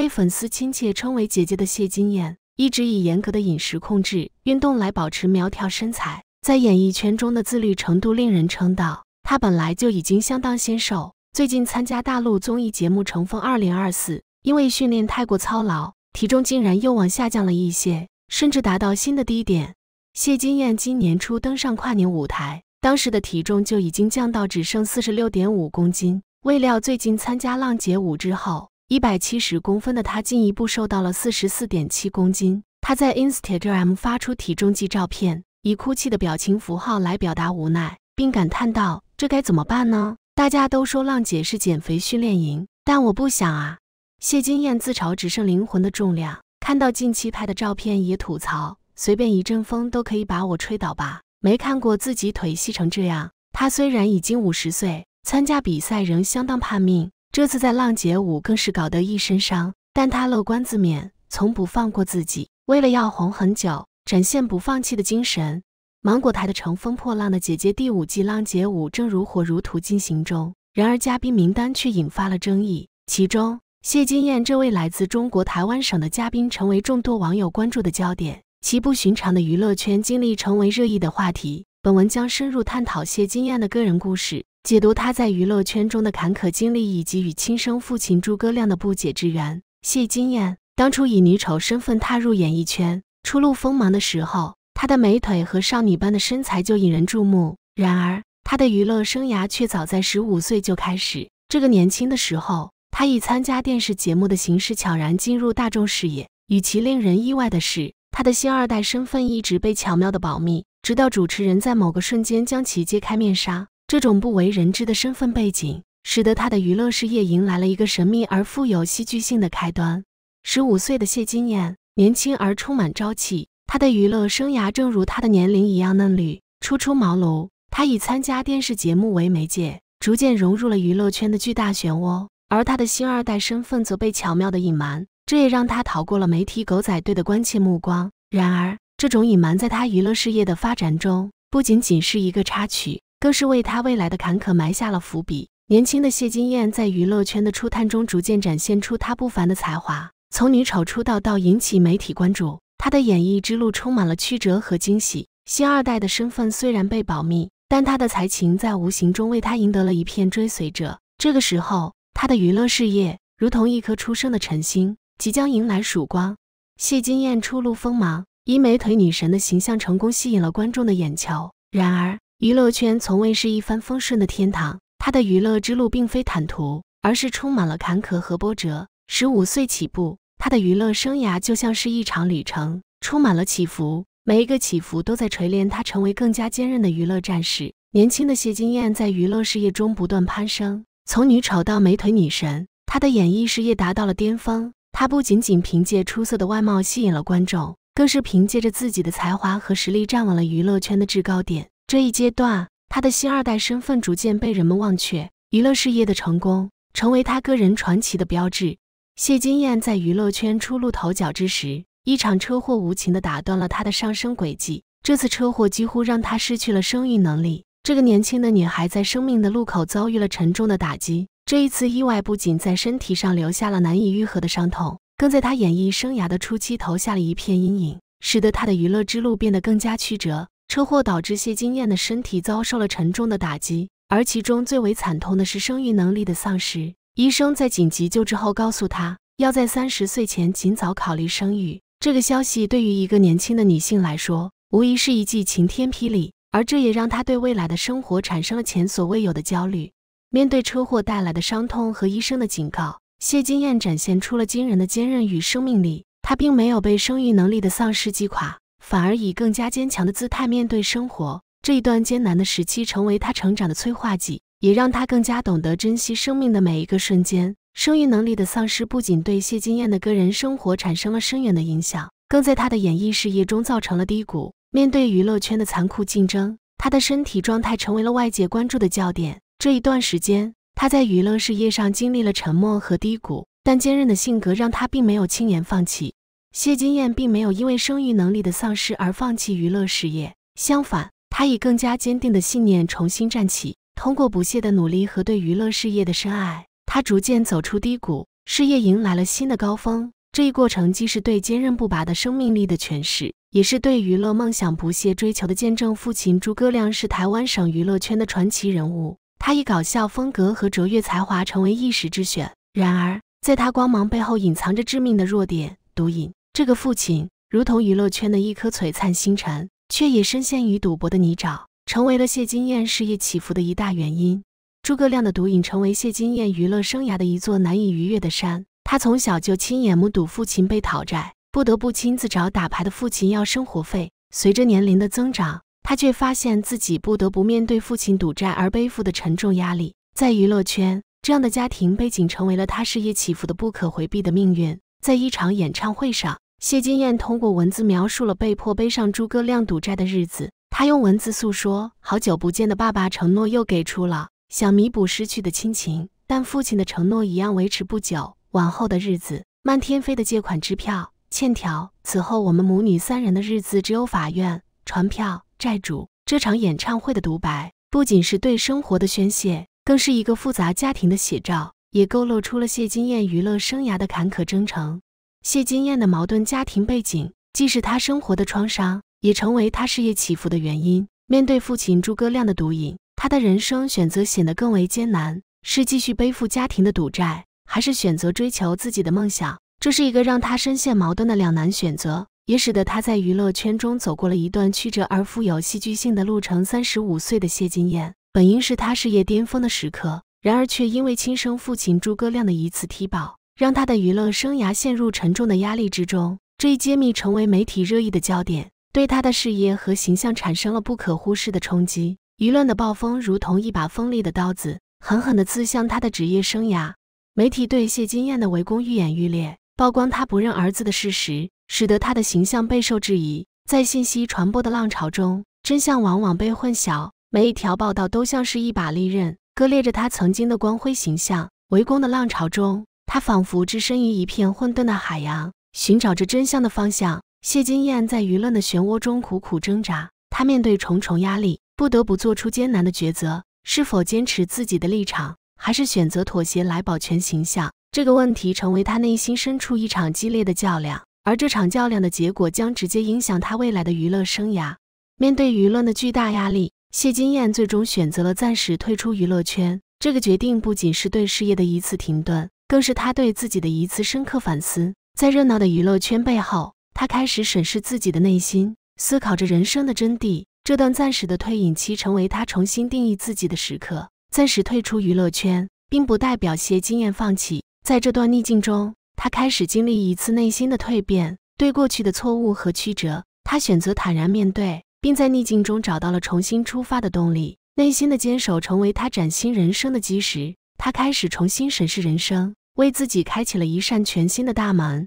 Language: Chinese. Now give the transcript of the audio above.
被粉丝亲切称为“姐姐”的谢金燕，一直以严格的饮食控制、运动来保持苗条身材，在演艺圈中的自律程度令人称道。她本来就已经相当纤瘦，最近参加大陆综艺节目《乘风二零二四》，因为训练太过操劳，体重竟然又往下降了一些，甚至达到新的低点。谢金燕今年初登上跨年舞台，当时的体重就已经降到只剩四十六点五公斤。未料最近参加浪姐舞之后，一百七十公分的她进一步瘦到了四十四点七公斤。她在 Instagram 发出体重计照片，以哭泣的表情符号来表达无奈，并感叹道：“这该怎么办呢？”大家都说浪姐是减肥训练营，但我不想啊。谢金燕自嘲只剩灵魂的重量，看到近期拍的照片也吐槽：“随便一阵风都可以把我吹倒吧？”没看过自己腿细成这样。她虽然已经五十岁，参加比赛仍相当叛命。这次在浪姐五更是搞得一身伤，但他乐观自勉，从不放过自己。为了要红很久，展现不放弃的精神。芒果台的《乘风破浪的姐姐》第五季浪姐五正如火如荼进行中，然而嘉宾名单却引发了争议。其中，谢金燕这位来自中国台湾省的嘉宾，成为众多网友关注的焦点。其不寻常的娱乐圈经历成为热议的话题。本文将深入探讨谢金燕的个人故事。解读他在娱乐圈中的坎坷经历，以及与亲生父亲诸葛亮的不解之缘。谢金燕当初以女丑身份踏入演艺圈，初露锋芒的时候，她的美腿和少女般的身材就引人注目。然而，她的娱乐生涯却早在十五岁就开始。这个年轻的时候，她以参加电视节目的形式悄然进入大众视野。与其令人意外的是，她的星二代身份一直被巧妙的保密，直到主持人在某个瞬间将其揭开面纱。这种不为人知的身份背景，使得他的娱乐事业迎来了一个神秘而富有戏剧性的开端。十五岁的谢金燕，年轻而充满朝气，她的娱乐生涯正如她的年龄一样嫩绿，初出茅庐。她以参加电视节目为媒介，逐渐融入了娱乐圈的巨大漩涡，而她的星二代身份则被巧妙地隐瞒，这也让她逃过了媒体狗仔队的关切目光。然而，这种隐瞒在她娱乐事业的发展中，不仅仅是一个插曲。更是为她未来的坎坷埋下了伏笔。年轻的谢金燕在娱乐圈的初探中，逐渐展现出她不凡的才华。从女丑出道到引起媒体关注，她的演艺之路充满了曲折和惊喜。新二代的身份虽然被保密，但她的才情在无形中为她赢得了一片追随者。这个时候，她的娱乐事业如同一颗初生的晨星，即将迎来曙光。谢金燕初露锋芒，以美腿女神的形象成功吸引了观众的眼球。然而，娱乐圈从未是一帆风顺的天堂，他的娱乐之路并非坦途，而是充满了坎坷和波折。十五岁起步，他的娱乐生涯就像是一场旅程，充满了起伏。每一个起伏都在锤炼他，成为更加坚韧的娱乐战士。年轻的谢金燕在娱乐事业中不断攀升，从女丑到美腿女神，她的演艺事业达到了巅峰。她不仅仅凭借出色的外貌吸引了观众，更是凭借着自己的才华和实力站稳了娱乐圈的制高点。这一阶段，他的新二代身份逐渐被人们忘却，娱乐事业的成功成为他个人传奇的标志。谢金燕在娱乐圈初露头角之时，一场车祸无情地打断了她的上升轨迹。这次车祸几乎让她失去了生育能力，这个年轻的女孩在生命的路口遭遇了沉重的打击。这一次意外不仅在身体上留下了难以愈合的伤痛，更在她演艺生涯的初期投下了一片阴影，使得她的娱乐之路变得更加曲折。车祸导致谢金燕的身体遭受了沉重的打击，而其中最为惨痛的是生育能力的丧失。医生在紧急救治后告诉她，要在三十岁前尽早考虑生育。这个消息对于一个年轻的女性来说，无疑是一记晴天霹雳，而这也让她对未来的生活产生了前所未有的焦虑。面对车祸带来的伤痛和医生的警告，谢金燕展现出了惊人的坚韧与生命力，她并没有被生育能力的丧失击垮。反而以更加坚强的姿态面对生活，这一段艰难的时期成为他成长的催化剂，也让他更加懂得珍惜生命的每一个瞬间。生育能力的丧失不仅对谢金燕的个人生活产生了深远的影响，更在她的演艺事业中造成了低谷。面对娱乐圈的残酷竞争，她的身体状态成为了外界关注的焦点。这一段时间，她在娱乐事业上经历了沉默和低谷，但坚韧的性格让她并没有轻言放弃。谢金燕并没有因为生育能力的丧失而放弃娱乐事业，相反，她以更加坚定的信念重新站起。通过不懈的努力和对娱乐事业的深爱，她逐渐走出低谷，事业迎来了新的高峰。这一过程既是对坚韧不拔的生命力的诠释，也是对娱乐梦想不懈追求的见证。父亲诸葛亮是台湾省娱乐圈的传奇人物，他以搞笑风格和卓越才华成为一时之选。然而，在他光芒背后隐藏着致命的弱点——毒瘾。这个父亲如同娱乐圈的一颗璀璨星辰，却也深陷于赌博的泥沼，成为了谢金燕事业起伏的一大原因。诸葛亮的毒瘾成为谢金燕娱乐生涯的一座难以逾越的山。他从小就亲眼目睹父亲被讨债，不得不亲自找打牌的父亲要生活费。随着年龄的增长，他却发现自己不得不面对父亲赌债而背负的沉重压力。在娱乐圈，这样的家庭背景成为了他事业起伏的不可回避的命运。在一场演唱会上，谢金燕通过文字描述了被迫背上诸葛亮赌债的日子。她用文字诉说，好久不见的爸爸承诺又给出了想弥补失去的亲情，但父亲的承诺一样维持不久。往后的日子，漫天飞的借款支票、欠条。此后，我们母女三人的日子只有法院传票、债主。这场演唱会的独白，不仅是对生活的宣泄，更是一个复杂家庭的写照。也勾勒出了谢金燕娱乐生涯的坎坷征程。谢金燕的矛盾家庭背景，既是他生活的创伤，也成为他事业起伏的原因。面对父亲诸葛亮的毒瘾，他的人生选择显得更为艰难：是继续背负家庭的赌债，还是选择追求自己的梦想？这是一个让他深陷矛盾的两难选择，也使得他在娱乐圈中走过了一段曲折而富有戏剧性的路程。三十五岁的谢金燕，本应是他事业巅峰的时刻。然而，却因为亲生父亲诸葛亮的一次踢保，让他的娱乐生涯陷入沉重的压力之中。这一揭秘成为媒体热议的焦点，对他的事业和形象产生了不可忽视的冲击。舆论的暴风如同一把锋利的刀子，狠狠地刺向他的职业生涯。媒体对谢金燕的围攻愈演愈烈，曝光他不认儿子的事实，使得他的形象备受质疑。在信息传播的浪潮中，真相往往被混淆，每一条报道都像是一把利刃。割裂着他曾经的光辉形象。围攻的浪潮中，他仿佛置身于一片混沌的海洋，寻找着真相的方向。谢金燕在舆论的漩涡中苦苦挣扎，她面对重重压力，不得不做出艰难的抉择：是否坚持自己的立场，还是选择妥协来保全形象？这个问题成为她内心深处一场激烈的较量，而这场较量的结果将直接影响她未来的娱乐生涯。面对舆论的巨大压力。谢金燕最终选择了暂时退出娱乐圈。这个决定不仅是对事业的一次停顿，更是她对自己的一次深刻反思。在热闹的娱乐圈背后，她开始审视自己的内心，思考着人生的真谛。这段暂时的退隐期，成为她重新定义自己的时刻。暂时退出娱乐圈，并不代表谢金燕放弃。在这段逆境中，她开始经历一次内心的蜕变。对过去的错误和曲折，她选择坦然面对。并在逆境中找到了重新出发的动力，内心的坚守成为他崭新人生的基石。他开始重新审视人生，为自己开启了一扇全新的大门。